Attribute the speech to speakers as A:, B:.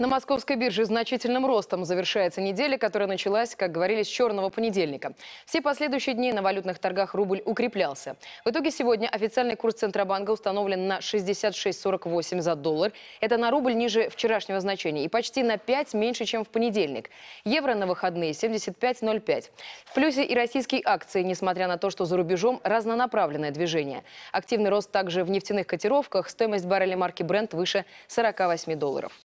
A: На московской бирже значительным ростом завершается неделя, которая началась, как говорили, с черного понедельника. Все последующие дни на валютных торгах рубль укреплялся. В итоге сегодня официальный курс Центробанка установлен на 66,48 за доллар. Это на рубль ниже вчерашнего значения и почти на 5 меньше, чем в понедельник. Евро на выходные 75,05. В плюсе и российские акции, несмотря на то, что за рубежом разнонаправленное движение. Активный рост также в нефтяных котировках. Стоимость барреля марки Brent выше 48 долларов.